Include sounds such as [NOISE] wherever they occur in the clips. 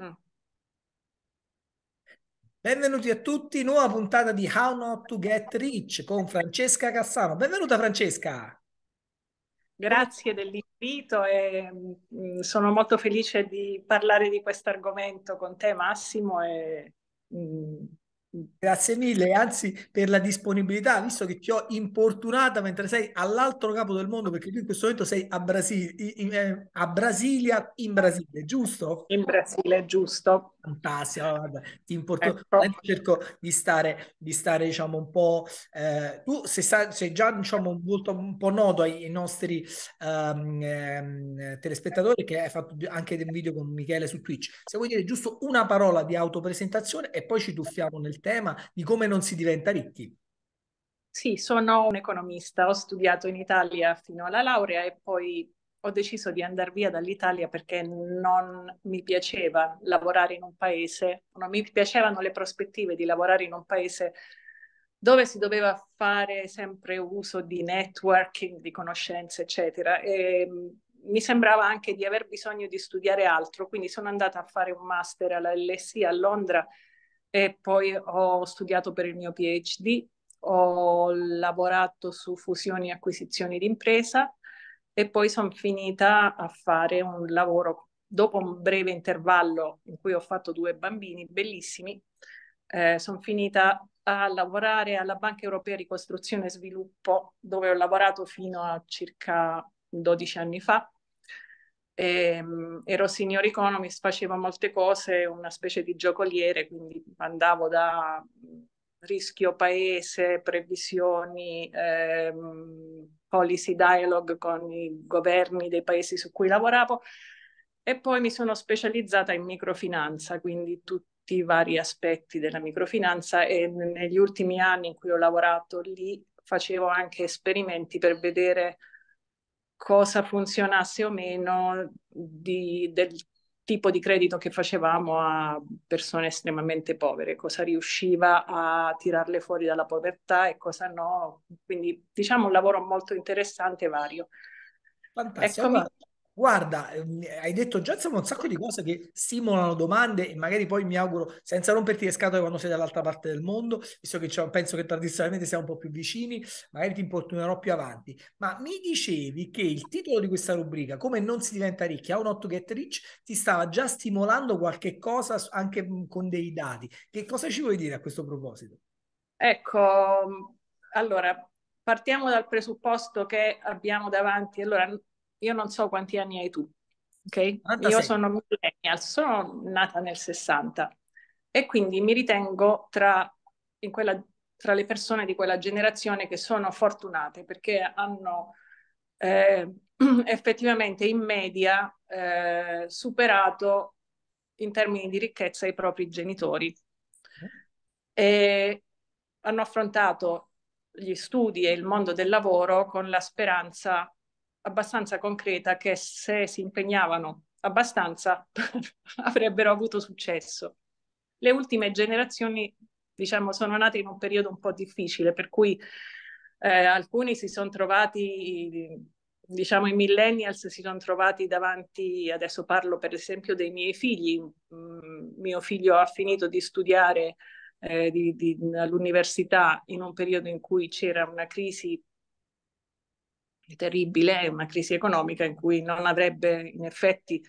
Ah. Benvenuti a tutti, nuova puntata di How Not to Get Rich con Francesca Cassano. Benvenuta Francesca. Grazie dell'invito e mm, sono molto felice di parlare di questo argomento con te Massimo e mm, Grazie mille, anzi per la disponibilità, visto che ti ho importunata mentre sei all'altro capo del mondo, perché tu in questo momento sei a, Brasili, in, eh, a Brasilia, in Brasile, giusto? In Brasile, giusto. Fantastico, guarda, ti importuno. Ecco. Cerco di stare, di stare, diciamo, un po'... Eh, tu sei, sta, sei, già, diciamo, molto, un po' noto ai, ai nostri um, eh, telespettatori che hai fatto anche un video con Michele su Twitch. Se vuoi dire giusto una parola di autopresentazione e poi ci tuffiamo nel tema di come non si diventa ricchi. Sì, sono un economista, ho studiato in Italia fino alla laurea e poi ho deciso di andare via dall'Italia perché non mi piaceva lavorare in un paese, non mi piacevano le prospettive di lavorare in un paese dove si doveva fare sempre uso di networking, di conoscenze, eccetera. E mm, mi sembrava anche di aver bisogno di studiare altro, quindi sono andata a fare un master alla LSI a Londra e poi ho studiato per il mio PhD, ho lavorato su fusioni e acquisizioni d'impresa e poi sono finita a fare un lavoro dopo un breve intervallo in cui ho fatto due bambini bellissimi, eh, sono finita a lavorare alla Banca Europea di Costruzione e Sviluppo dove ho lavorato fino a circa 12 anni fa e, ehm, ero senior economist, facevo molte cose, una specie di giocoliere, quindi andavo da mm, rischio paese, previsioni, ehm, policy dialogue con i governi dei paesi su cui lavoravo e poi mi sono specializzata in microfinanza, quindi tutti i vari aspetti della microfinanza e negli ultimi anni in cui ho lavorato lì facevo anche esperimenti per vedere cosa funzionasse o meno di, del tipo di credito che facevamo a persone estremamente povere, cosa riusciva a tirarle fuori dalla povertà e cosa no. Quindi diciamo un lavoro molto interessante e vario. Fantastico. Eccomi. Guarda, ehm, hai detto già insomma un sacco di cose che stimolano domande e magari poi mi auguro, senza romperti le scatole quando sei dall'altra parte del mondo, visto che penso che tradizionalmente siamo un po' più vicini, magari ti importunerò più avanti. Ma mi dicevi che il titolo di questa rubrica, Come non si diventa ricchi, How not to get rich, ti stava già stimolando qualche cosa anche mhmm, con dei dati. Che cosa ci vuoi dire a questo proposito? Ecco, mhmm, allora, partiamo dal presupposto che abbiamo davanti, allora io non so quanti anni hai tu, ok? 96. Io sono millennial, sono nata nel 60 e quindi mi ritengo tra, quella, tra, le persone di quella generazione che sono fortunate perché hanno eh, [CLEARS THROAT] effettivamente in media eh, superato in termini di ricchezza i propri genitori eh. e hanno affrontato gli studi e il mondo del lavoro con la speranza abbastanza concreta che se si impegnavano abbastanza [LAUGHS] avrebbero avuto successo. Le ultime generazioni, diciamo, sono nate in un periodo un po' difficile, per cui eh, alcuni si sono trovati, diciamo, i millennials si sono trovati davanti, adesso parlo per esempio dei miei figli, mm, mio figlio ha finito di studiare eh, di, di, all'università in un periodo in cui c'era una crisi terribile, una crisi economica in cui non avrebbe in effetti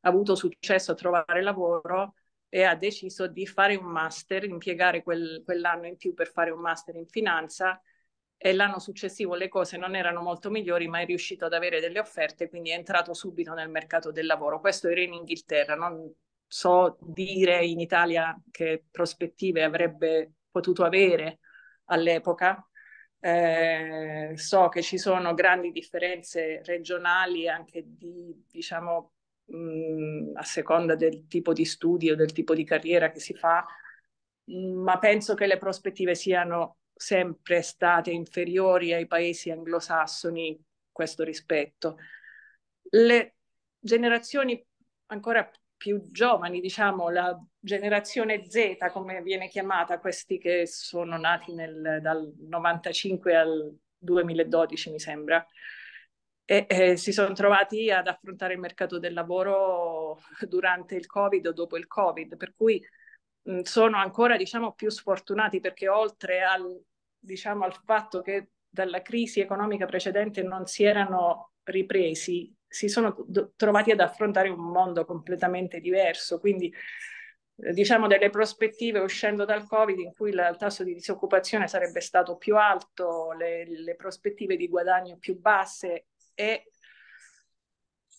avuto successo a trovare lavoro e ha deciso di fare un master, impiegare quel, quell'anno in più per fare un master in finanza e l'anno successivo le cose non erano molto migliori, ma è riuscito ad avere delle offerte, quindi è entrato subito nel mercato del lavoro. Questo era in Inghilterra, non so dire in Italia che prospettive avrebbe potuto avere all'epoca, eh, so che ci sono grandi differenze regionali anche di, diciamo, mh, mm, a seconda del tipo di studio, del tipo di carriera che si fa, ma penso che le prospettive siano sempre state inferiori ai paesi anglosassoni questo rispetto. Le generazioni ancora più giovani, diciamo la generazione Z, come viene chiamata, questi che sono nati nel, dal 95 al 2012, mi sembra, e, e, si sono trovati ad affrontare il mercato del lavoro durante il Covid o dopo il Covid, per cui mh, sono ancora diciamo, più sfortunati perché oltre al, diciamo, al fatto che dalla crisi economica precedente non si erano ripresi, si sono trovati ad affrontare un mondo completamente diverso, quindi eh, diciamo delle prospettive uscendo dal Covid in cui il tasso di disoccupazione sarebbe stato più alto, le, le prospettive di guadagno più basse e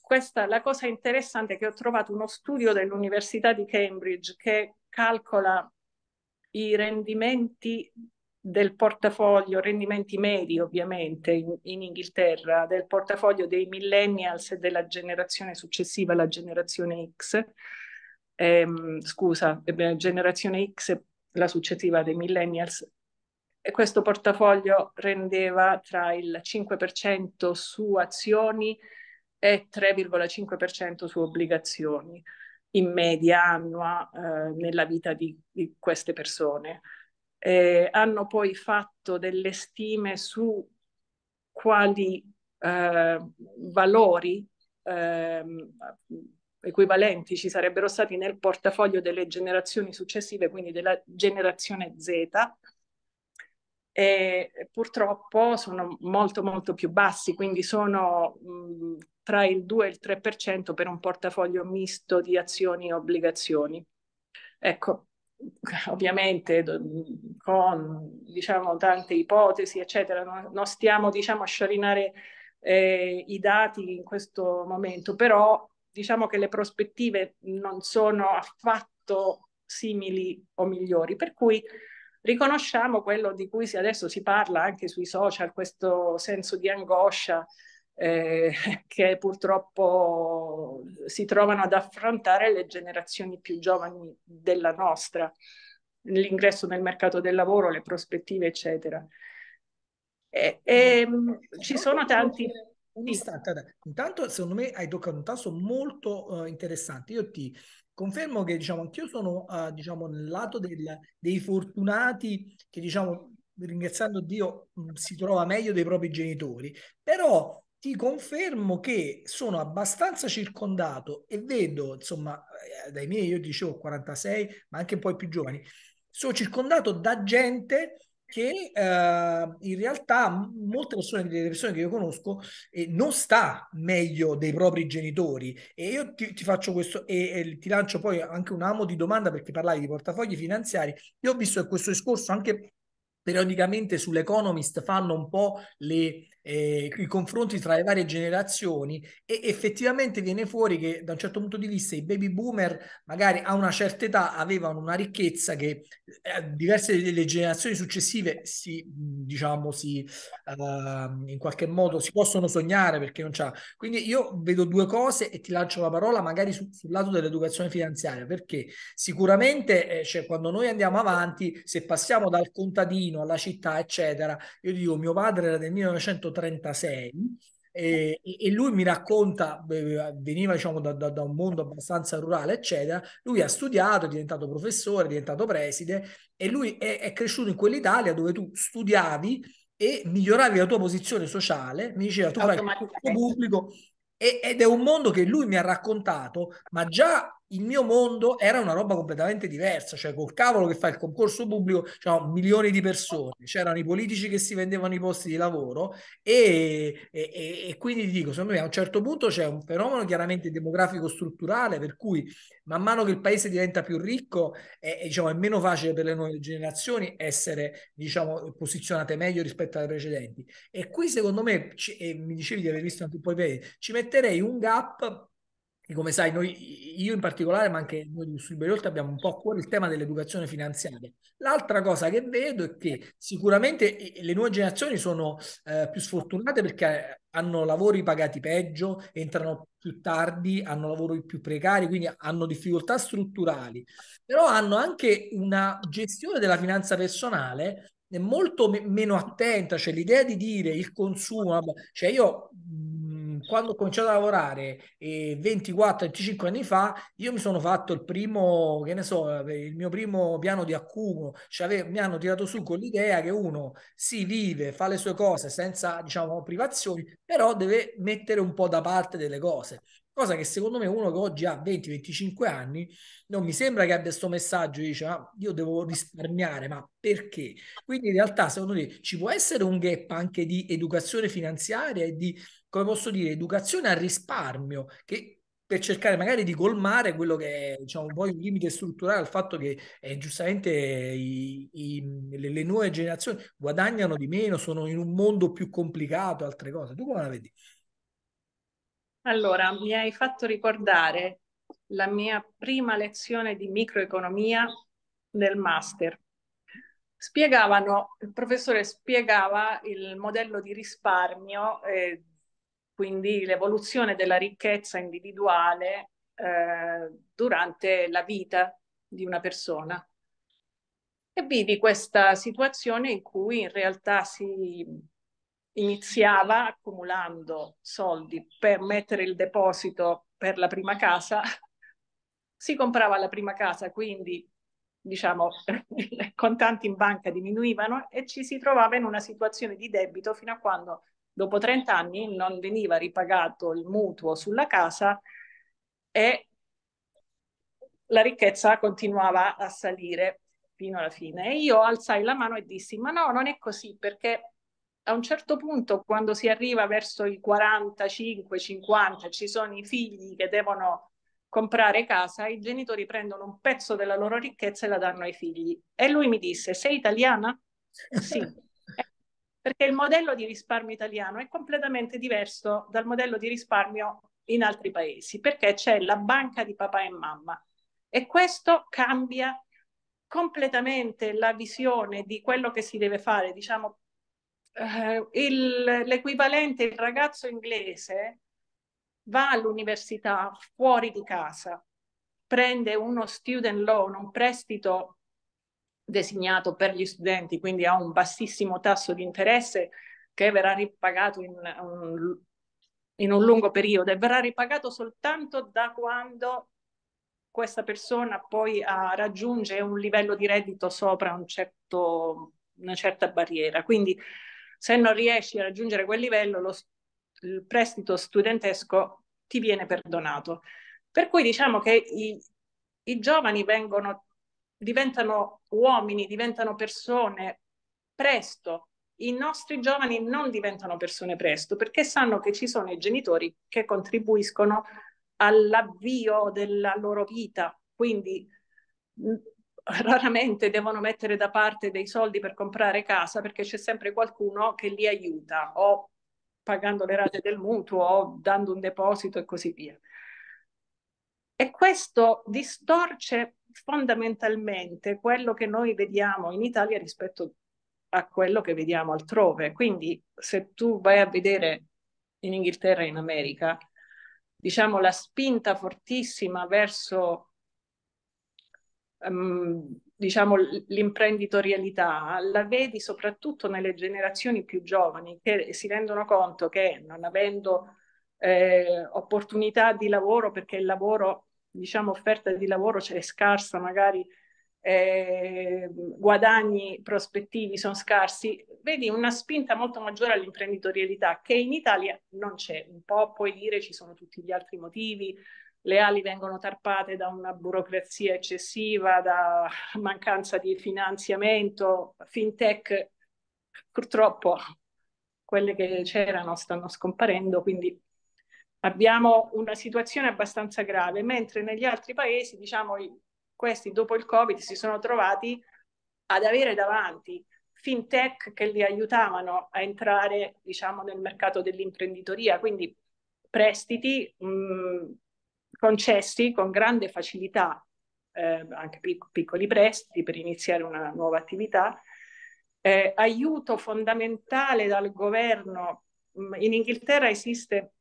questa la cosa interessante è che ho trovato uno studio dell'Università di Cambridge che calcola i rendimenti del portafoglio, rendimenti medi ovviamente in, in, Inghilterra, del portafoglio dei millennials e della generazione successiva alla generazione X, ehm, scusa, eh, generazione X, la successiva dei millennials, e questo portafoglio rendeva tra il 5% su azioni e 3,5% su obbligazioni in media annua eh, nella vita di, di queste persone eh, hanno poi fatto delle stime su quali eh, valori eh, equivalenti ci sarebbero stati nel portafoglio delle generazioni successive, quindi della generazione Z, e purtroppo sono molto molto più bassi, quindi sono mh, mm, tra il 2 e il 3% per un portafoglio misto di azioni e obbligazioni. Ecco, [LAUGHS] ovviamente con diciamo, tante ipotesi, eccetera, non, non stiamo diciamo, a sciorinare eh, i dati in questo momento, però diciamo che le prospettive non sono affatto simili o migliori, per cui riconosciamo quello di cui adesso si parla anche sui social, questo senso di angoscia eh, [LAUGHS] che purtroppo si trovano ad affrontare le generazioni più giovani della nostra, l'ingresso nel mercato del lavoro, le prospettive, eccetera. E, e ci sono tanti... Un istante, intanto secondo me hai toccato un tasto molto uh, interessante. Io ti confermo che diciamo anch'io sono uh, diciamo nel lato del, dei fortunati che diciamo ringraziando Dio mh, mm, si trova meglio dei propri genitori, però ti confermo che sono abbastanza circondato e vedo, insomma, eh, dai miei, io dicevo 46, ma anche poi più giovani, sono circondato da gente che eh, in realtà molte persone, delle persone che io conosco eh, non sta meglio dei propri genitori e io ti, ti faccio questo e, e, ti lancio poi anche un amo di domanda perché parlavi di portafogli finanziari io ho visto che questo discorso anche periodicamente sull'Economist fanno un po' le, eh, i confronti tra le varie generazioni e effettivamente viene fuori che da un certo punto di vista i baby boomer magari a una certa età avevano una ricchezza che eh, diverse delle generazioni successive si diciamo si uh, in qualche modo si possono sognare perché non c'è quindi io vedo due cose e ti lancio la parola magari su, sul lato dell'educazione finanziaria perché sicuramente eh, cioè, quando noi andiamo avanti se passiamo dal contadino alla città eccetera io dico mio padre era del 1980 1936 e, e, lui mi racconta, veniva diciamo da, da, da, un mondo abbastanza rurale, eccetera, lui ha studiato, è diventato professore, è diventato preside e lui è, è cresciuto in quell'Italia dove tu studiavi e miglioravi la tua posizione sociale, mi diceva tu fai pubblico, ed è un mondo che lui mi ha raccontato, ma già il mio mondo era una roba completamente diversa, cioè col cavolo che fa il concorso pubblico, cioè, milioni di persone, c'erano i politici che si vendevano i posti di lavoro e, e, e quindi ti dico, secondo me a un certo punto c'è un fenomeno chiaramente demografico strutturale per cui man mano che il paese diventa più ricco è, è, diciamo, è meno facile per le nuove generazioni essere diciamo, posizionate meglio rispetto alle precedenti. E qui secondo me, ci, e mi dicevi di aver visto anche un po' i paesi, ci metterei un gap e come sai, noi, io in particolare, ma anche noi di Oltre, abbiamo un po' a cuore il tema dell'educazione finanziaria. L'altra cosa che vedo è che sicuramente le nuove generazioni sono eh, più sfortunate perché hanno lavori pagati peggio, entrano più tardi, hanno lavori più precari, quindi hanno difficoltà strutturali, però hanno anche una gestione della finanza personale molto me- meno attenta, cioè l'idea di dire il consumo, cioè io quando ho cominciato a lavorare eh, 24-25 anni fa, io mi sono fatto il primo, che ne so, eh, il mio primo piano di accumulo, cioè mi hanno tirato su con l'idea che uno si vive, fa le sue cose senza, diciamo, privazioni, però deve mettere un po' da parte delle cose. Cosa che secondo me uno che oggi ha 20-25 anni non mi sembra che abbia questo messaggio, dice ah, io devo risparmiare, ma perché? Quindi in realtà secondo me ci può essere un gap anche di educazione finanziaria e di come posso dire, educazione al risparmio, che per cercare magari di colmare quello che è diciamo, poi un limite strutturale al fatto che eh, giustamente i, i, le, le, nuove generazioni guadagnano di meno, sono in un mondo più complicato, altre cose. Tu come la vedi? Allora, mi hai fatto ricordare la mia prima lezione di microeconomia nel master. Spiegavano, il professore spiegava il modello di risparmio eh, quindi l'evoluzione della ricchezza individuale eh, durante la vita di una persona. E vidi questa situazione in cui in realtà si iniziava accumulando soldi per mettere il deposito per la prima casa, [LAUGHS] si comprava la prima casa, quindi diciamo [LAUGHS] i contanti in banca diminuivano e ci si trovava in una situazione di debito fino a quando dopo 30 anni non veniva ripagato il mutuo sulla casa e la ricchezza continuava a salire fino alla fine. E io alzai la mano e dissi, ma no, non è così, perché a un certo punto, quando si arriva verso i 45, 50, ci sono i figli che devono comprare casa, i genitori prendono un pezzo della loro ricchezza e la danno ai figli. E lui mi disse, sei italiana? [LAUGHS] Sì perché il modello di risparmio italiano è completamente diverso dal modello di risparmio in altri paesi, perché c'è la banca di papà e mamma e questo cambia completamente la visione di quello che si deve fare, diciamo eh, il, l'equivalente il ragazzo inglese va all'università fuori di casa, prende uno student loan, un prestito designato per gli studenti, quindi ha un bassissimo tasso di interesse che verrà ripagato in un, in un lungo periodo e verrà ripagato soltanto da quando questa persona poi ah, raggiunge un livello di reddito sopra un certo, una certa barriera. Quindi se non riesci a raggiungere quel livello, lo, il prestito studentesco ti viene perdonato. Per cui diciamo che i, i giovani vengono diventano uomini, diventano persone presto. I nostri giovani non diventano persone presto perché sanno che ci sono i genitori che contribuiscono all'avvio della loro vita, quindi mm, raramente devono mettere da parte dei soldi per comprare casa perché c'è sempre qualcuno che li aiuta o pagando le rate del mutuo o dando un deposito e così via. E questo distorce fondamentalmente quello che noi vediamo in Italia rispetto a quello che vediamo altrove. Quindi se tu vai a vedere in Inghilterra e in America, diciamo la spinta fortissima verso um, diciamo, l'imprenditorialità la vedi soprattutto nelle generazioni più giovani che si rendono conto che non avendo eh, opportunità di lavoro perché il lavoro diciamo, offerta di lavoro cioè, è scarsa, magari eh, guadagni prospettivi sono scarsi, vedi una spinta molto maggiore all'imprenditorialità che in Italia non c'è. Un po' puoi dire ci sono tutti gli altri motivi, le ali vengono tarpate da una burocrazia eccessiva, da [LAUGHS] mancanza di finanziamento, fintech purtroppo quelle che c'erano stanno scomparendo, quindi abbiamo una situazione abbastanza grave, mentre negli altri paesi, diciamo, questi dopo il Covid si sono trovati ad avere davanti fintech che li aiutavano a entrare, diciamo, nel mercato dell'imprenditoria, quindi prestiti mh, mm, concessi con grande facilità, eh, anche pic- piccoli prestiti per iniziare una nuova attività, eh, aiuto fondamentale dal governo. Mm, in Inghilterra esiste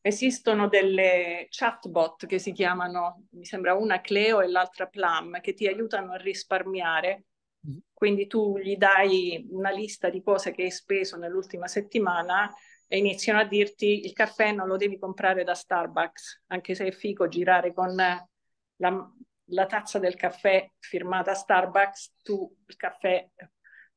esistono delle chatbot che si chiamano, mi sembra una Cleo e l'altra Plum, che ti aiutano a risparmiare. Mm-hmm. Quindi tu gli dai una lista di cose che hai speso nell'ultima settimana e iniziano a dirti il caffè non lo devi comprare da Starbucks, anche se è fico girare con la, la tazza del caffè firmata Starbucks, tu il caffè,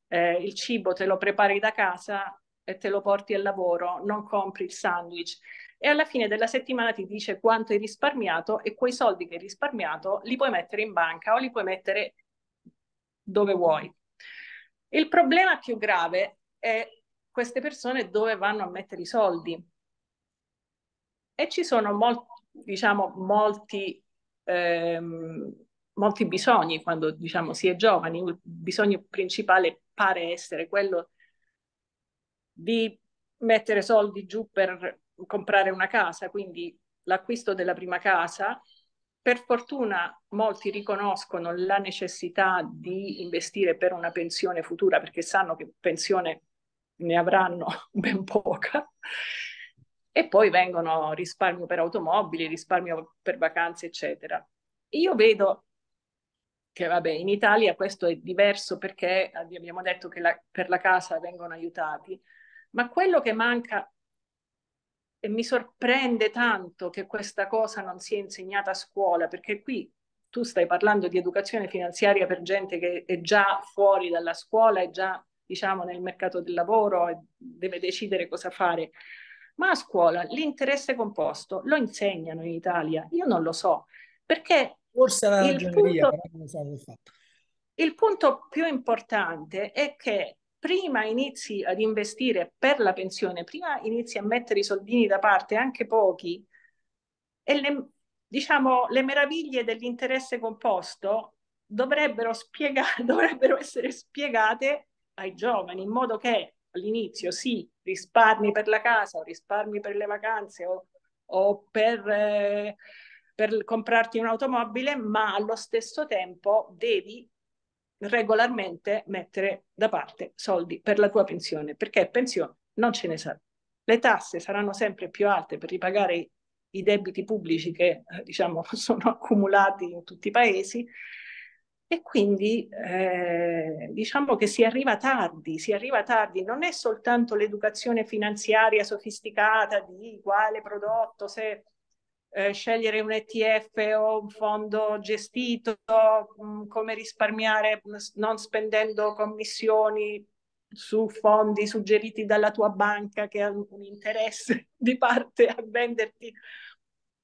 eh, il cibo te lo prepari da casa e te lo porti al lavoro, non compri il sandwich e alla fine della settimana ti dice quanto hai risparmiato e quei soldi che hai risparmiato li puoi mettere in banca o li puoi mettere dove vuoi. Il problema più grave è queste persone dove vanno a mettere i soldi. E ci sono molti, diciamo, molti, ehm, molti bisogni quando diciamo, si è giovani. Il bisogno principale pare essere quello di mettere soldi giù per comprare una casa, quindi l'acquisto della prima casa. Per fortuna molti riconoscono la necessità di investire per una pensione futura perché sanno che pensione ne avranno [LAUGHS] ben poca e poi vengono risparmio per automobili, risparmio per vacanze, eccetera. Io vedo che vabbè, in Italia questo è diverso perché eh, abbiamo detto che la, per la casa vengono aiutati, ma quello che manca e mi sorprende tanto che questa cosa non sia insegnata a scuola, perché qui tu stai parlando di educazione finanziaria per gente che è già fuori dalla scuola, è già diciamo nel mercato del lavoro e deve decidere cosa fare. Ma a scuola l'interesse composto lo insegnano in Italia? Io non lo so, perché forse la il, punto, il punto più importante è che prima inizi ad investire per la pensione, prima inizi a mettere i soldini da parte, anche pochi, e le, diciamo, le meraviglie dell'interesse composto dovrebbero, spiega- [LAUGHS] dovrebbero essere spiegate ai giovani in modo che all'inizio sì, risparmi per la casa o risparmi per le vacanze o, o per, eh, per comprarti un'automobile, ma allo stesso tempo devi regolarmente mettere da parte soldi per la tua pensione, perché pensione non ce ne sarà. Le tasse saranno sempre più alte per ripagare i, i debiti pubblici che eh, diciamo, [LAUGHS] sono accumulati in tutti i paesi e quindi eh, diciamo che si arriva tardi, si arriva tardi, non è soltanto l'educazione finanziaria sofisticata di quale prodotto, se eh, scegliere un ETF o un fondo gestito, mh, mm, come risparmiare mm, non spendendo commissioni su fondi suggeriti dalla tua banca che ha un interesse [LAUGHS] di parte a venderti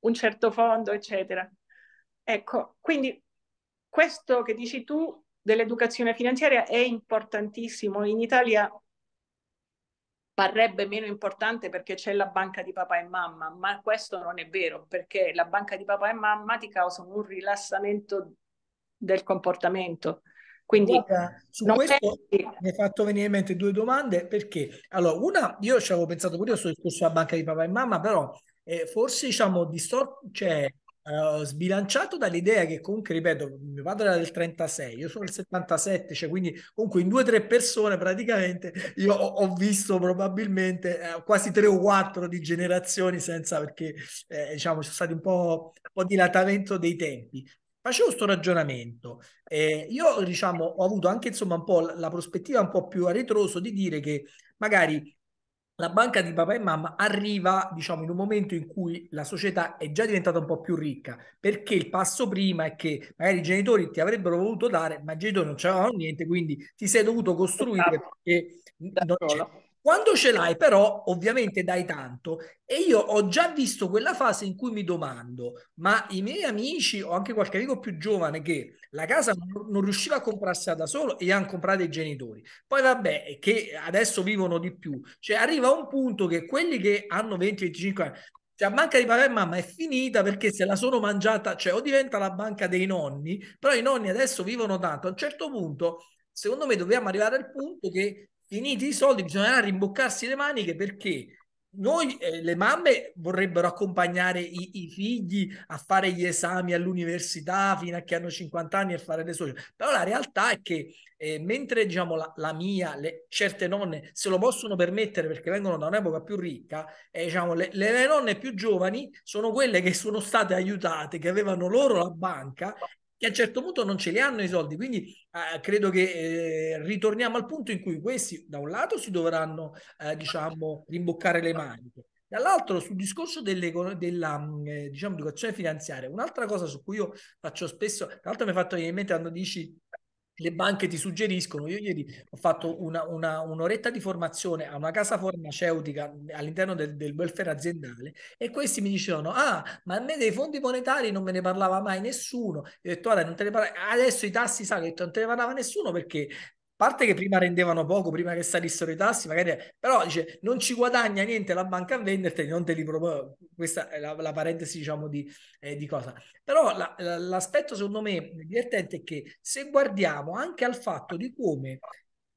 un certo fondo, eccetera. Ecco, quindi questo che dici tu dell'educazione finanziaria è importantissimo. In Italia parrebbe meno importante perché c'è la banca di papà e mamma, ma questo non è vero perché la banca di papà e mamma ti causano un rilassamento del comportamento. Quindi Guarda, su questo pensi... mi hai fatto venire in mente due domande perché allora una io ci avevo pensato pure io sul discorso della banca di papà e mamma, però eh, forse diciamo distor- cioè, sbilanciato dall'idea che comunque, ripeto, mio padre era del 36, io sono del 77, cioè quindi comunque in due o tre persone praticamente io ho, ho visto probabilmente eh, quasi tre o quattro di generazioni senza perché eh, diciamo c'è stato un po', un po' dilatamento dei tempi facevo questo ragionamento. Eh, io, diciamo, ho avuto anche insomma un po' la prospettiva un po' più a ritroso di dire che magari la banca di papà e mamma arriva, diciamo, in un momento in cui la società è già diventata un po' più ricca, perché il passo prima è che magari i genitori ti avrebbero voluto dare, ma i genitori non c'erano niente, quindi ti sei dovuto costruire perché non c'è, quando ce l'hai però ovviamente dai tanto e io ho già visto quella fase in cui mi domando, ma i miei amici o anche qualche amico più giovane che la casa non riusciva a comprarsela da solo e hanno comprato i genitori, poi vabbè che adesso vivono di più, cioè arriva un punto che quelli che hanno 20-25 anni cioè, banca di papà e mamma è finita perché se la sono mangiata, cioè o diventa la banca dei nonni, però i nonni adesso vivono tanto. A un certo punto, secondo me, dobbiamo arrivare al punto che finiti i soldi bisognerà rimboccarsi le maniche perché noi eh, le mamme vorrebbero accompagnare i, i, figli a fare gli esami all'università fino a che hanno 50 anni e fare le sue però la realtà è che eh, mentre diciamo la, la, mia le, certe nonne se lo possono permettere perché vengono da un'epoca più ricca eh, diciamo, le, le, nonne più giovani sono quelle che sono state aiutate che avevano loro la banca che a un certo punto non ce li hanno i soldi. Quindi eh, credo che eh, ritorniamo al punto in cui questi, da un lato, si dovranno, eh, diciamo, rimboccare le maniche. Dall'altro, sul discorso delle, della mm, eh, diciamo, educazione finanziaria, un'altra cosa su cui io faccio spesso, tra l'altro mi ha fatto venire in mente quando dici le banche ti suggeriscono. Io ieri ho fatto una, una, un'oretta di formazione a una casa farmaceutica all'interno del, del, welfare aziendale e questi mi dicevano: Ah, ma a me dei fondi monetari non me ne parlava mai nessuno. Io ho detto: non te ne parla... adesso i tassi salgono, non te ne parlava nessuno perché parte che prima rendevano poco, prima che salissero i tassi, magari, però dice non ci guadagna niente la banca a venderti, non te li propone. Questa è la, la parentesi, diciamo, di, eh, di cosa. Però la, la, l'aspetto, secondo me, divertente è che se guardiamo anche al fatto di come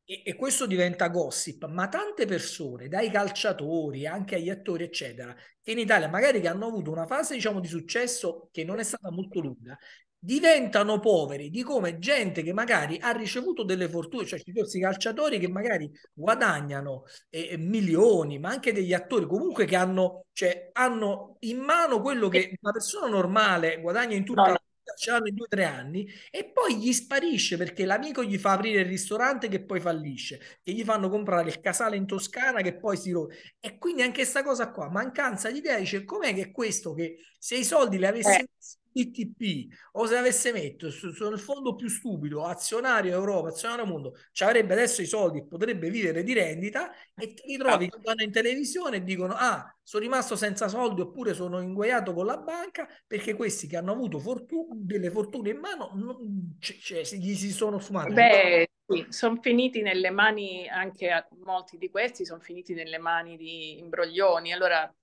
e, e, questo diventa gossip, ma tante persone, dai calciatori anche agli attori, eccetera, che in Italia magari che hanno avuto una fase diciamo, di successo che non è stata molto lunga, diventano poveri di come gente che magari ha ricevuto delle fortune, cioè ci sono questi calciatori che magari guadagnano eh, eh milioni, ma anche degli attori comunque che hanno, cioè, hanno in mano quello che una persona normale guadagna in tutta no. la vita, ce l'hanno in due o tre anni, e poi gli sparisce perché l'amico gli fa aprire il ristorante che poi fallisce, e gli fanno comprare il casale in Toscana che poi si rompe. E quindi anche questa cosa qua, mancanza di idea, dice com'è che questo che se i soldi li avessi... Eh ITP o se avesse messo sul su fondo più stupido, azionario Europa, azionario mondo, ci avrebbe adesso i soldi, potrebbe vivere di rendita e ti ritrovi che certo. vanno in televisione e dicono ah, sono rimasto senza soldi oppure sono inguaiato con la banca perché questi che hanno avuto fortun- delle fortune in mano non, c- c- gli si sono sfumati. Beh, sì, sono finiti nelle mani, anche a, molti di questi sono finiti nelle mani di imbroglioni. Allora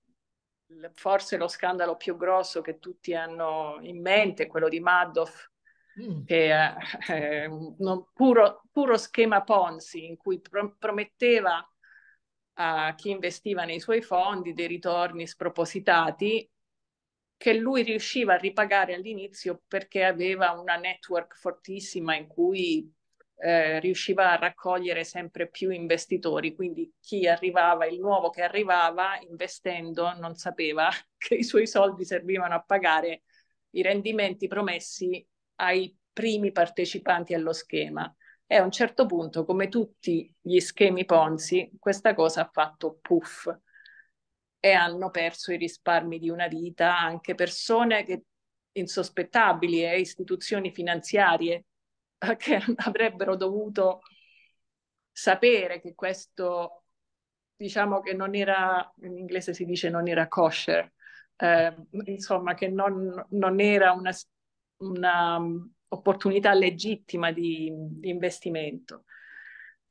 forse lo scandalo più grosso che tutti hanno in mente, quello di Madoff, mm. che è un puro, puro schema Ponzi in cui pro- prometteva a chi investiva nei suoi fondi dei ritorni spropositati che lui riusciva a ripagare all'inizio perché aveva una network fortissima in cui eh, riusciva a raccogliere sempre più investitori, quindi chi arrivava, il nuovo che arrivava investendo non sapeva [LAUGHS] che i suoi soldi servivano a pagare i rendimenti promessi ai primi partecipanti allo schema. E a un certo punto, come tutti gli schemi Ponzi, questa cosa ha fatto puff e hanno perso i risparmi di una vita anche persone che, insospettabili e eh, istituzioni finanziarie [LAUGHS] che avrebbero dovuto sapere che questo, diciamo che non era, in inglese si dice non era kosher, eh, insomma che non, non era una, una mm, opportunità legittima di, di, investimento.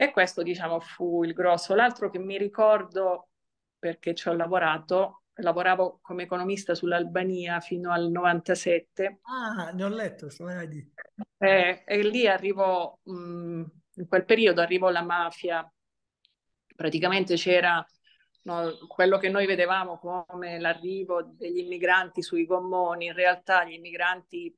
E questo, diciamo, fu il grosso. L'altro che mi ricordo, perché ci ho lavorato, lavoravo come economista sull'Albania fino al 97. Ah, ne ho letto, se me l'hai slide. Eh, e lì arrivò, mh, in quel periodo arrivò la mafia, praticamente c'era no, quello che noi vedevamo come l'arrivo degli immigranti sui gommoni, in realtà gli immigranti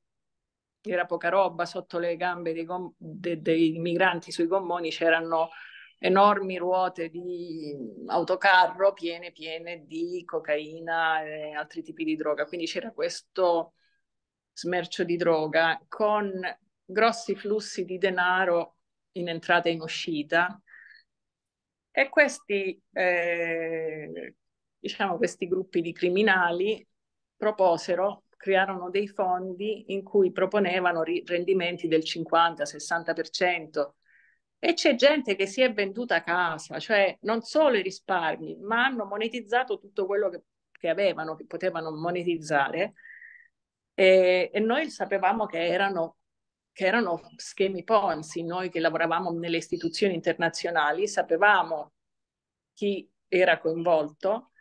era poca roba, sotto le gambe dei, gom- de- dei migranti sui gommoni c'erano enormi ruote di autocarro piene piene di cocaina e altri tipi di droga, quindi c'era questo smercio di droga con grossi flussi di denaro in entrata e in uscita e questi, eh, diciamo, questi gruppi di criminali proposero, crearono dei fondi in cui proponevano ri- rendimenti del 50-60% e c'è gente che si è venduta a casa, cioè non solo i risparmi, ma hanno monetizzato tutto quello che, che avevano, che potevano monetizzare e, e noi sapevamo che erano, che erano schemi Ponzi, noi che lavoravamo nelle istituzioni internazionali sapevamo chi era coinvolto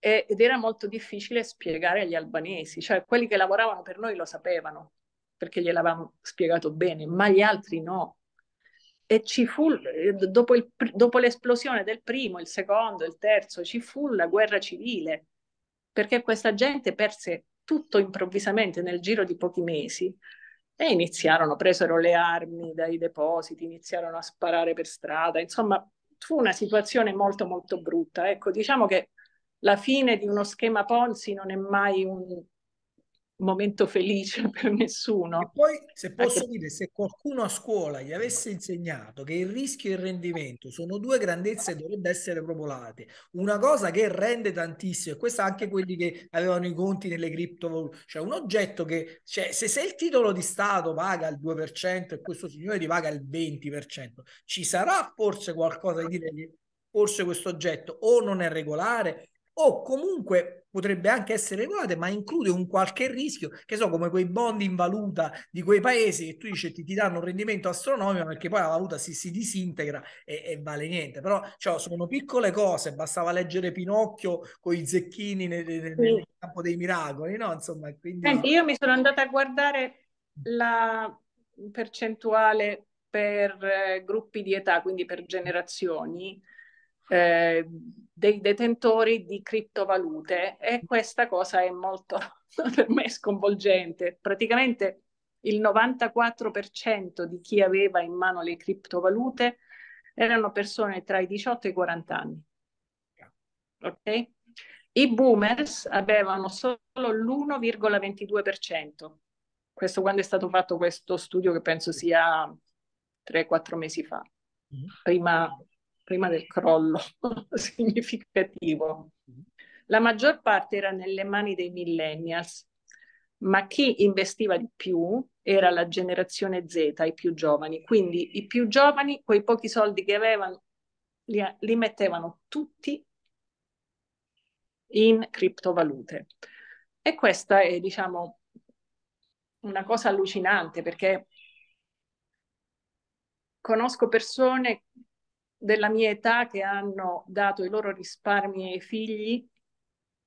e, ed era molto difficile spiegare agli albanesi, cioè quelli che lavoravano per noi lo sapevano perché gliel'avevamo spiegato bene, ma gli altri no. E ci fu, dopo, il, dopo l'esplosione del primo, il secondo, il terzo, ci fu la guerra civile, perché questa gente perse tutto improvvisamente nel giro di pochi mesi e iniziarono, presero le armi dai depositi, iniziarono a sparare per strada, insomma fu una situazione molto molto brutta. Ecco, diciamo che la fine di uno schema Ponzi non è mai un, momento felice [LAUGHS] per nessuno. E poi, se posso Perché... dire, se qualcuno a scuola gli avesse insegnato che il rischio e il rendimento sono due grandezze che dovrebbero essere popolate, una cosa che rende tantissimo, e questo anche quelli che avevano i conti nelle criptovalute, cioè un oggetto che, cioè, se, se il titolo di Stato paga il 2% e questo signore ti paga il 20%, ci sarà forse qualcosa di dire forse questo oggetto o non è regolare o comunque potrebbe anche essere regolata, ma include un qualche rischio, che so, come quei bond in valuta di quei paesi che tu dici ti, ti danno un rendimento astronomico perché poi la valuta si, si disintegra e, e, vale niente. Però cioè, sono piccole cose, bastava leggere Pinocchio con i zecchini nel, nel, nel campo dei miracoli, no? Insomma, quindi... Senti, io mi sono andata a guardare la percentuale per eh, gruppi di età, quindi per generazioni eh, dei detentori di criptovalute e questa cosa è molto [LAUGHS] per me sconvolgente. Praticamente il 94% di chi aveva in mano le criptovalute erano persone tra i 18 e i 40 anni. Okay? I boomers avevano solo l'1,22%. Questo quando è stato fatto questo studio che penso sia 3-4 mesi fa, mm-hmm. prima prima del crollo [LAUGHS] significativo. La maggior parte era nelle mani dei millennials, ma chi investiva di più era la generazione Z, i più giovani. Quindi i più giovani, quei pochi soldi che avevano, li, li mettevano tutti in criptovalute. E questa è, diciamo, una cosa allucinante perché conosco persone della mia età che hanno dato i loro risparmi ai figli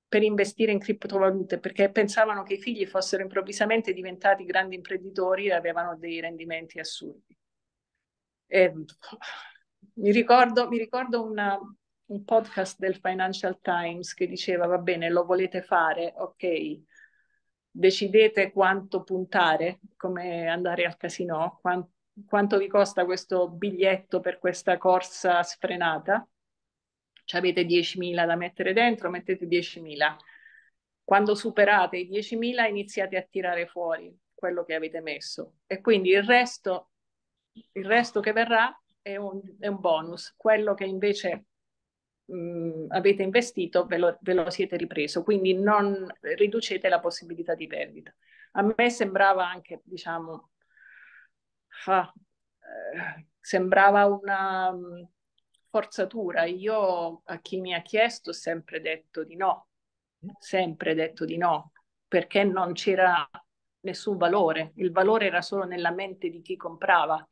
per investire in criptovalute perché pensavano che i figli fossero improvvisamente diventati grandi imprenditori e avevano dei rendimenti assurdi. E, mi ricordo, mi ricordo una, un podcast del Financial Times che diceva va bene, lo volete fare, ok, decidete quanto puntare, come andare al casino, quanto quanto vi costa questo biglietto per questa corsa sfrenata? Ci avete 10.000 da mettere dentro, mettete 10.000. Quando superate i 10.000 iniziate a tirare fuori quello che avete messo e quindi il resto, il resto che verrà è un, è un bonus, quello che invece mh, mm, avete investito ve lo, ve lo siete ripreso, quindi non riducete la possibilità di perdita. A me sembrava anche, diciamo, eh, sembrava una mm, forzatura. Io a chi mi ha chiesto ho sempre detto di no, sempre detto di no, perché non c'era nessun valore, il valore era solo nella mente di chi comprava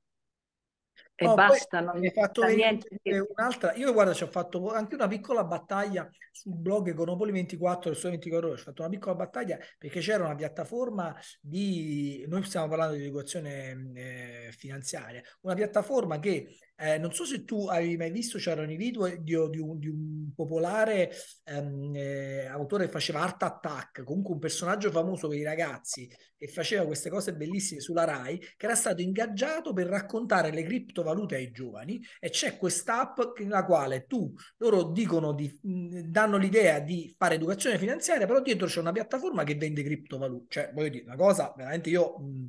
e no, basta, non mi fatto niente. Un'altra, io guarda, ci ho fatto anche una piccola battaglia sul blog Econopoli 24 del suo 24 ore, ho fatto una piccola battaglia perché c'era una piattaforma di, noi stiamo parlando di educazione eh, finanziaria, una piattaforma che eh, non so se tu hai mai visto, c'erano i video di, di, un, di un, popolare ehm, eh, autore che faceva Art Attack, comunque un personaggio famoso per i ragazzi che faceva queste cose bellissime sulla RAI, che era stato ingaggiato per raccontare le criptovalute valute ai giovani e c'è quest'app nella quale tu, loro dicono, di, danno l'idea di fare educazione finanziaria, però dietro c'è una piattaforma che vende criptovalute. Cioè, voglio dire, una cosa veramente io... Mh,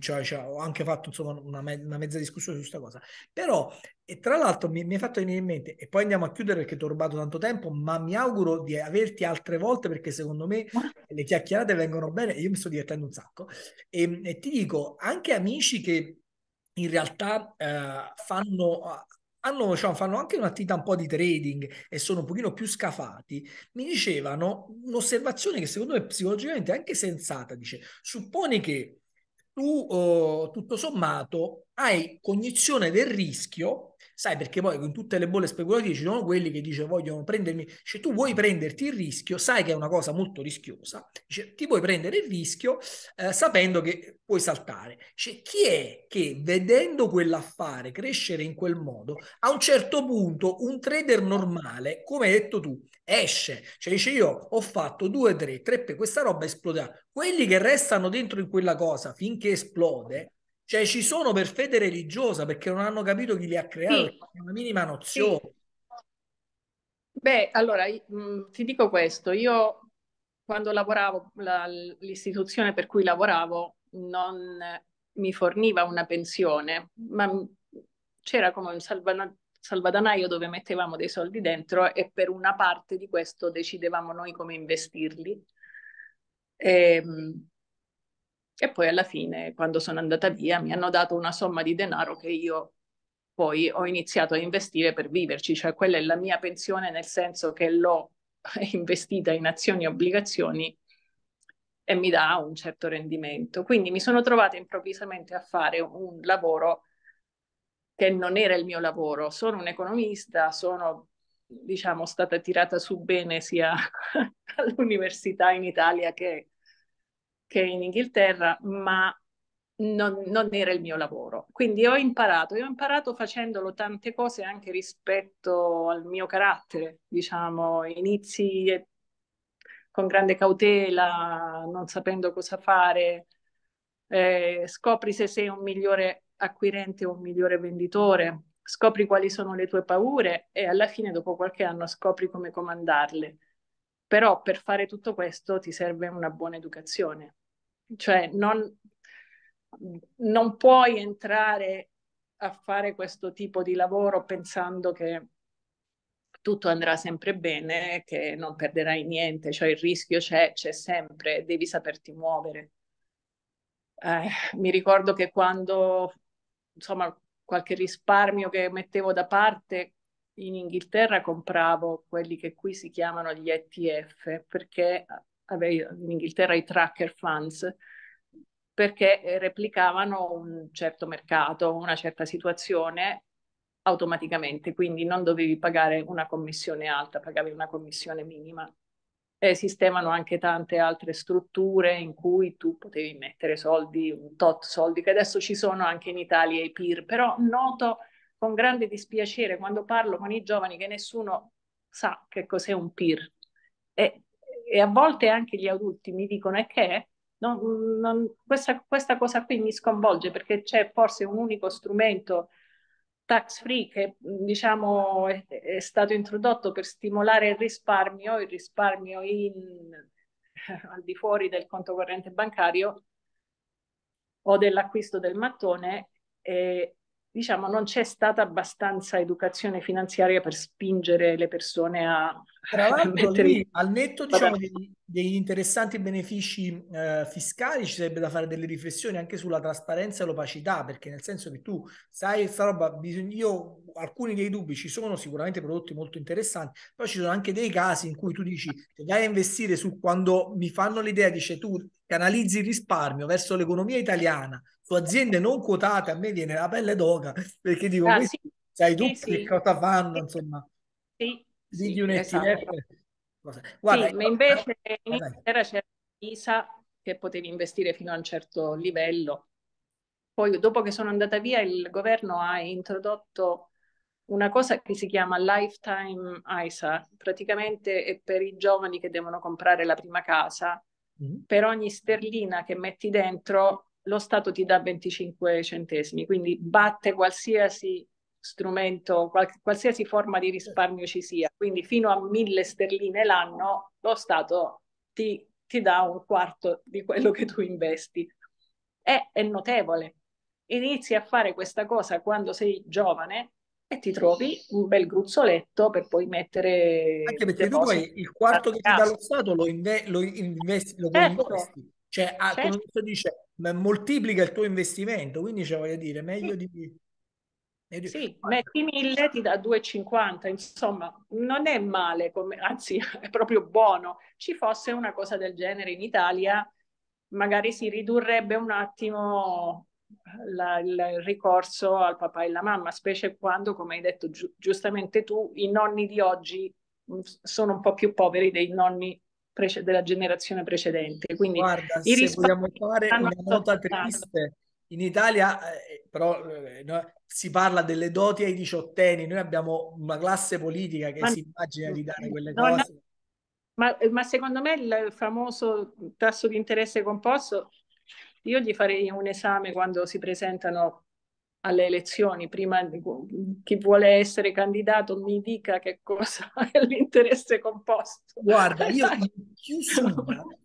cioè, cioè, ho anche fatto insomma, una, me- una, mezza discussione su questa cosa. Però, e tra l'altro, mi, mi è fatto venire in mente, e poi andiamo a chiudere perché ti ho rubato tanto tempo, ma mi auguro di averti altre volte perché secondo me le chiacchierate vengono bene e io mi sto divertendo un sacco. E, ehm, e ti dico, anche amici che in realtà eh, fanno, hanno, cioè, fanno anche un'attività un po' di trading e sono un pochino più scafati, mi dicevano un'osservazione che secondo me psicologicamente è anche sensata, dice, supponi che tu eh, tutto sommato hai cognizione del rischio Sai perché poi in tutte le bolle speculative ci sono quelli che dice vogliono prendermi, cioè tu vuoi prenderti il rischio, sai che è una cosa molto rischiosa, cioè, ti puoi prendere il rischio eh, sapendo che puoi saltare. Cioè, chi è che vedendo quell'affare crescere in quel modo, a un certo punto un trader normale, come hai detto tu, esce, cioè dice io ho fatto due, tre, tre, per questa roba esplode. Quelli che restano dentro in quella cosa finché esplode, cioè ci sono per fede religiosa perché non hanno capito chi li ha creati, sì. una minima nozione. Sì. Beh, allora mh, mm, ti dico questo, io quando lavoravo, la, l'istituzione per cui lavoravo non mi forniva una pensione, ma c'era come un salvadanaio dove mettevamo dei soldi dentro e per una parte di questo decidevamo noi come investirli. E, ehm, e poi alla fine, quando sono andata via, mi hanno dato una somma di denaro che io poi ho iniziato a investire per viverci, cioè quella è la mia pensione nel senso che l'ho [LAUGHS] investita in azioni e obbligazioni e mi dà un certo rendimento. Quindi mi sono trovata improvvisamente a fare un lavoro che non era il mio lavoro. Sono un economista, sono diciamo stata tirata su bene sia [LAUGHS] all'università in Italia che che in Inghilterra, ma non, non, era il mio lavoro. Quindi ho imparato, e ho imparato facendolo tante cose anche rispetto al mio carattere, diciamo, inizi con grande cautela, non sapendo cosa fare, eh, scopri se sei un migliore acquirente o un migliore venditore, scopri quali sono le tue paure e alla fine dopo qualche anno scopri come comandarle. Però per fare tutto questo ti serve una buona educazione cioè non, non puoi entrare a fare questo tipo di lavoro pensando che tutto andrà sempre bene, che non perderai niente, cioè il rischio c'è, c'è sempre, devi saperti muovere. Eh, mi ricordo che quando, insomma, qualche risparmio che mettevo da parte in Inghilterra compravo quelli che qui si chiamano gli ETF, perché avevo in Inghilterra i tracker funds, perché eh, replicavano un certo mercato, una certa situazione automaticamente, quindi non dovevi pagare una commissione alta, pagavi una commissione minima. Esistevano anche tante altre strutture in cui tu potevi mettere soldi, un tot soldi, che adesso ci sono anche in Italia i peer, però noto con grande dispiacere quando parlo con i giovani che nessuno sa che cos'è un peer. E e a volte anche gli adulti mi dicono è che non, non, questa, questa, cosa qui mi sconvolge perché c'è forse un unico strumento tax free che diciamo è, è stato introdotto per stimolare il risparmio, il risparmio in, [LAUGHS] al di fuori del conto corrente bancario o dell'acquisto del mattone e, diciamo, non c'è stata abbastanza educazione finanziaria per spingere le persone a... Tra l'altro, lì, al netto diciamo, degli, degli, interessanti benefici eh, fiscali, ci sarebbe da fare delle riflessioni anche sulla trasparenza e l'opacità, perché nel senso che tu sai questa roba, bisog- io alcuni dei dubbi ci sono, sicuramente prodotti molto interessanti, però ci sono anche dei casi in cui tu dici, se vai a investire su quando mi fanno l'idea, dice tu canalizzi il risparmio verso l'economia italiana, su aziende non quotate, a me viene la pelle d'oca, perché dico, ah, questi, sì. sai tu sì, sì. che cosa fanno, insomma. Sì, digli sì, un esatto. ETF. Guarda, sì, ma invece in Inghilterra c'era ISA che potevi investire fino a un certo livello. Poi dopo che sono andata via il governo ha introdotto una cosa che si chiama Lifetime ISA, praticamente è per i giovani che devono comprare la prima casa. Mm-hmm. Per ogni sterlina che metti dentro lo Stato ti dà 25 centesimi, quindi batte qualsiasi strumento, qual- qualsiasi forma di risparmio ci sia. Quindi fino a 1000 sterline l'anno lo Stato ti, ti dà un quarto di quello che tu investi. È, è notevole. Inizi a fare questa cosa quando sei giovane e ti trovi un bel gruzzoletto per poi mettere... Anche perché tu poi il quarto che ti dà lo Stato lo, inve- lo investi, lo certo. investi. Cioè, ah, certo. come tu dice, moltiplica il tuo investimento, quindi cioè, voglio dire, meglio sì. di... sì, [LAUGHS] metti 1000, ti dà 2,50, insomma, non è male, come, anzi [LAUGHS] è proprio buono. Ci fosse una cosa del genere in Italia, magari si ridurrebbe un attimo la, il ricorso al papà e alla mamma, specie quando, come hai detto gi- giustamente tu, i nonni di oggi mm, sono un po' più poveri dei nonni prece- della generazione precedente. Quindi Guarda, i se vogliamo fare una nota triste, in Italia eh, però eh, no, si parla delle doti ai diciottenni, noi abbiamo una classe politica che ma, si immagina di dare quelle no, No, ma, eh, ma, secondo me il famoso tasso di interesse composto io gli farei un esame quando si presentano alle elezioni, prima di, chi vuole essere candidato mi dica che cosa [LAUGHS] è l'interesse composto. Guarda, io in chiusura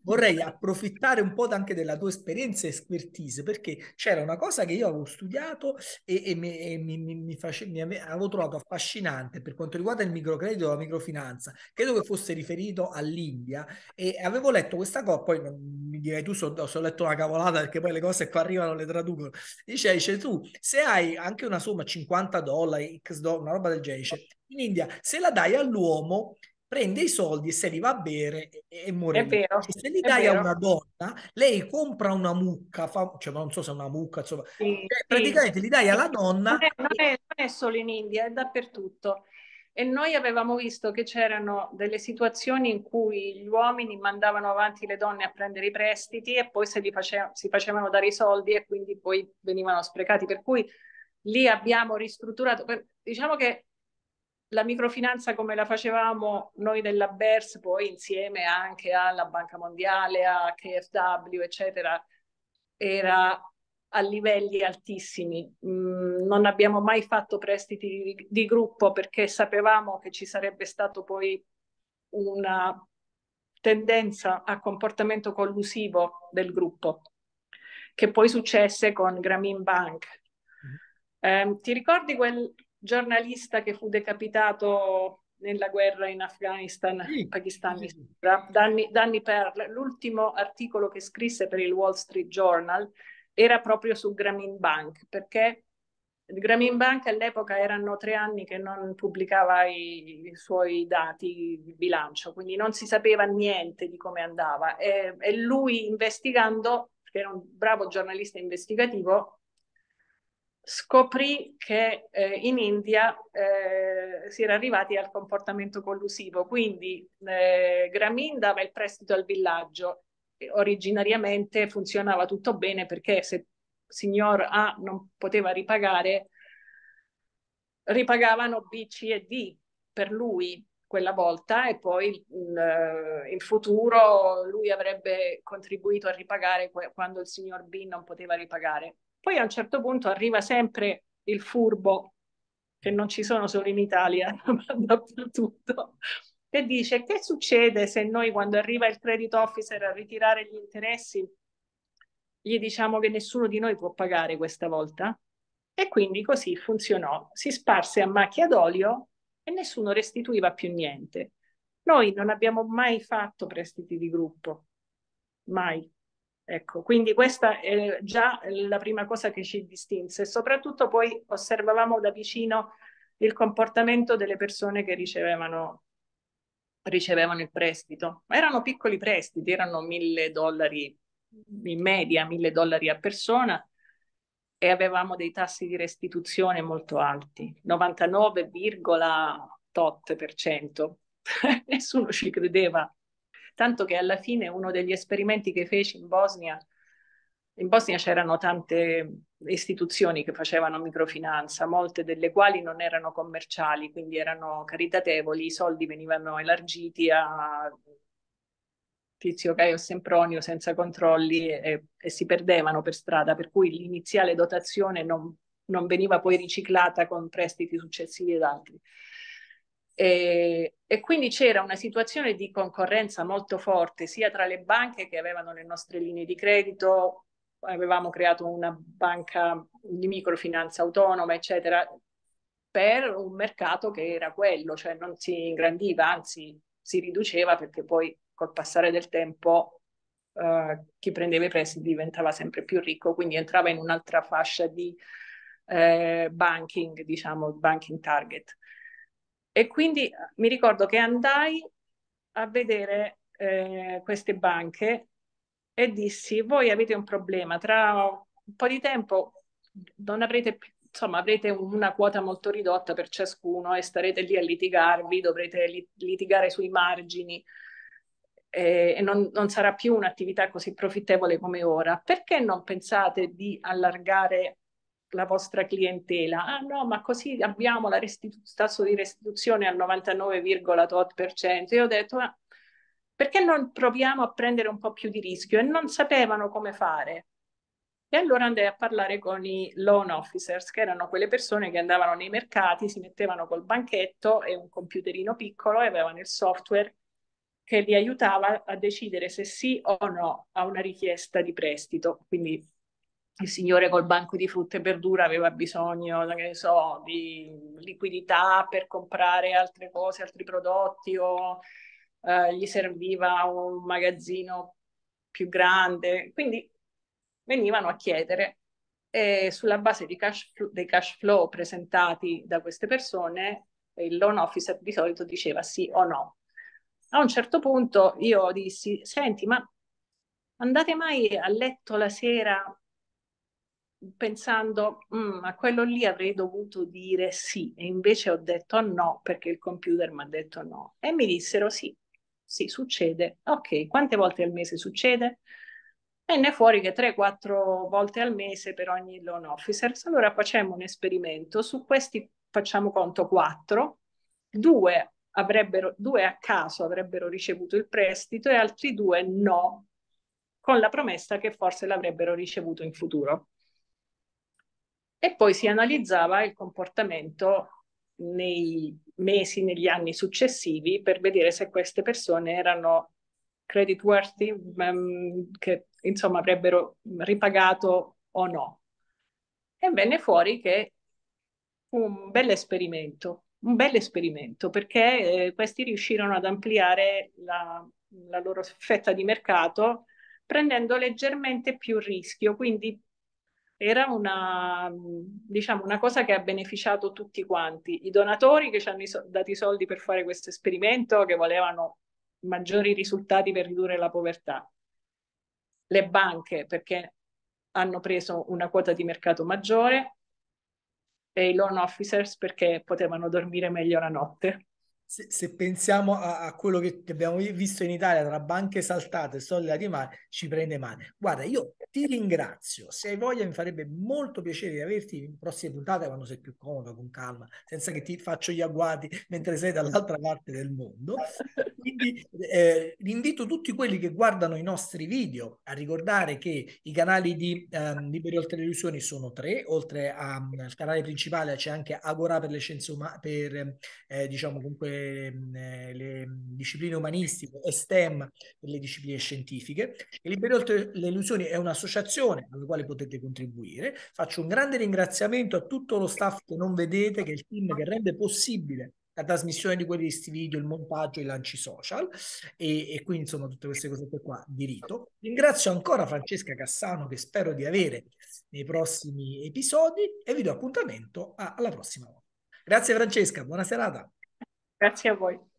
vorrei approfittare un po' anche della tua esperienza e expertise, perché c'era una cosa che io avevo studiato e, e, mi, e mi, mi, mi, face, mi avevo trovato affascinante per quanto riguarda il microcredito e la microfinanza, credo che fosse riferito all'India e avevo letto questa cosa, poi mi direi tu se so, so letto una cavolata perché poi le cose qua arrivano le traducono, dice, dice tu se hai anche una somma 50 dollari, X dollari, una roba del genere, in India se la dai all'uomo prende i soldi e se li va a bere e, e muore. È vero, e se li dai a una donna, lei compra una mucca, fa, cioè, non so se è una mucca, insomma, sì, eh, praticamente sì. li dai alla donna. Non è, non, è, non è, solo in India, è dappertutto e noi avevamo visto che c'erano delle situazioni in cui gli uomini mandavano avanti le donne a prendere i prestiti e poi se li face- si facevano dare i soldi e quindi poi venivano sprecati. Per cui lì abbiamo ristrutturato, diciamo che la microfinanza come la facevamo noi della BERS, poi insieme anche alla Banca Mondiale, a KFW, eccetera, era a livelli altissimi. Mm, non abbiamo mai fatto prestiti di, di gruppo perché sapevamo che ci sarebbe stato poi una tendenza a comportamento collusivo del gruppo, che poi successe con Grameen Bank. Mm. Eh, ti ricordi quel giornalista che fu decapitato nella guerra in Afghanistan, sì. Pakistan, sì. Danny, Danny Pearl, l'ultimo articolo che scrisse per il Wall Street Journal era proprio su Grameen Bank, perché Grameen Bank all'epoca erano tre anni che non pubblicava i, i, suoi dati di bilancio, quindi non si sapeva niente di come andava. E, e lui investigando, che era un bravo giornalista investigativo, scoprì che eh, in India eh, si era arrivati al comportamento collusivo, quindi eh, Grameen dava il prestito al villaggio originariamente funzionava tutto bene perché se signor A non poteva ripagare, ripagavano B, C e D per lui quella volta e poi in, eh, in futuro lui avrebbe contribuito a ripagare quando il signor B non poteva ripagare. Poi a un certo punto arriva sempre il furbo, che non ci sono solo in Italia, [LAUGHS] ma dappertutto, che dice che succede se noi quando arriva il credit officer a ritirare gli interessi gli diciamo che nessuno di noi può pagare questa volta? E quindi così funzionò, si sparse a macchia d'olio e nessuno restituiva più niente. Noi non abbiamo mai fatto prestiti di gruppo, mai. Ecco, quindi questa è già la prima cosa che ci distinse soprattutto poi osservavamo da vicino il comportamento delle persone che ricevevano ricevevano il prestito. Ma erano piccoli prestiti, erano mille dollari in media, mille dollari a persona e avevamo dei tassi di restituzione molto alti, 99,8%. [LAUGHS] Nessuno ci credeva, tanto che alla fine uno degli esperimenti che feci in Bosnia in Bosnia c'erano tante istituzioni che facevano microfinanza, molte delle quali non erano commerciali, quindi erano caritatevoli, i soldi venivano elargiti a Tizio Caio Sempronio senza controlli e, e, si perdevano per strada, per cui l'iniziale dotazione non, non veniva poi riciclata con prestiti successivi ed altri. E, e, quindi c'era una situazione di concorrenza molto forte sia tra le banche che avevano le nostre linee di credito, avevamo creato una banca di microfinanza autonoma, eccetera, per un mercato che era quello, cioè non si ingrandiva, anzi si riduceva perché poi col passare del tempo eh, chi prendeva i prestiti diventava sempre più ricco, quindi entrava in un'altra fascia di eh, banking, diciamo, banking target. E quindi eh, mi ricordo che andai a vedere eh, queste banche e dissi, voi avete un problema, tra un po' di tempo non avrete più insomma avrete una quota molto ridotta per ciascuno e starete lì a litigarvi, dovrete litigare sui margini eh, e non, non, sarà più un'attività così profittevole come ora. Perché non pensate di allargare la vostra clientela? Ah no, ma così abbiamo il restitu- tasso di restituzione al 99,8%. Io ho detto, ma perché non proviamo a prendere un po' più di rischio e non sapevano come fare. E allora andai a parlare con i loan officers, che erano quelle persone che andavano nei mercati, si mettevano col banchetto e un computerino piccolo e avevano il software che li aiutava a decidere se sì o no a una richiesta di prestito. Quindi il signore col banco di frutta e verdura aveva bisogno, so, di liquidità per comprare altre cose, altri prodotti o eh, gli serviva un magazzino più grande, quindi venivano a chiedere e sulla base cash, dei cash flow presentati da queste persone il loan officer di solito diceva sì o no. A un certo punto io dissi, senti, ma andate mai a letto la sera pensando mm, a quello lì avrei dovuto dire sì e invece ho detto no perché il computer mi ha detto no e mi dissero sì sì, succede. Ok, quante volte al mese succede? Venne fuori che 3-4 volte al mese per ogni loan officer. Allora facciamo un esperimento, su questi facciamo conto 4, due, avrebbero, due a caso avrebbero ricevuto il prestito e altri due no, con la promessa che forse l'avrebbero ricevuto in futuro. E poi si analizzava il comportamento nei mesi negli anni successivi per vedere se queste persone erano credit worthy, um, mm, che insomma avrebbero ripagato o no. E venne fuori che fu un bel esperimento, un bel esperimento perché eh, questi riuscirono ad ampliare la, la loro fetta di mercato prendendo leggermente più rischio, quindi era una, diciamo, una, cosa che ha beneficiato tutti quanti, i donatori che ci hanno dato i soldi per fare questo esperimento, che volevano maggiori risultati per ridurre la povertà, le banche perché hanno preso una quota di mercato maggiore e i loan officers perché potevano dormire meglio la notte se, se pensiamo a, a quello che, abbiamo visto in Italia tra banche saltate e soldi da mare, ci prende male. Guarda, io ti ringrazio. Se hai voglia, mi farebbe molto piacere di averti in prossime puntate quando sei più comodo, con calma, senza che ti faccio gli agguati mentre sei dall'altra parte del mondo. Quindi eh, invito tutti quelli che guardano i nostri video a ricordare che i canali di ehm, Liberi Oltre Illusioni sono tre, oltre al canale principale c'è anche Agora per le scienze umane, per eh, diciamo comunque Mm, eh, le, discipline umanistiche e STEM e le discipline scientifiche. Il Liberi Oltre le Illusioni è un'associazione alla quale potete contribuire. Faccio un grande ringraziamento a tutto lo staff che non vedete, che è il team che rende possibile la trasmissione di questi video, il montaggio, i lanci social e, e quindi insomma tutte queste cose qua di rito. Ringrazio ancora Francesca Cassano che spero di avere nei prossimi episodi e vi do appuntamento alla prossima volta. Grazie Francesca, buona serata. Grazie a voi.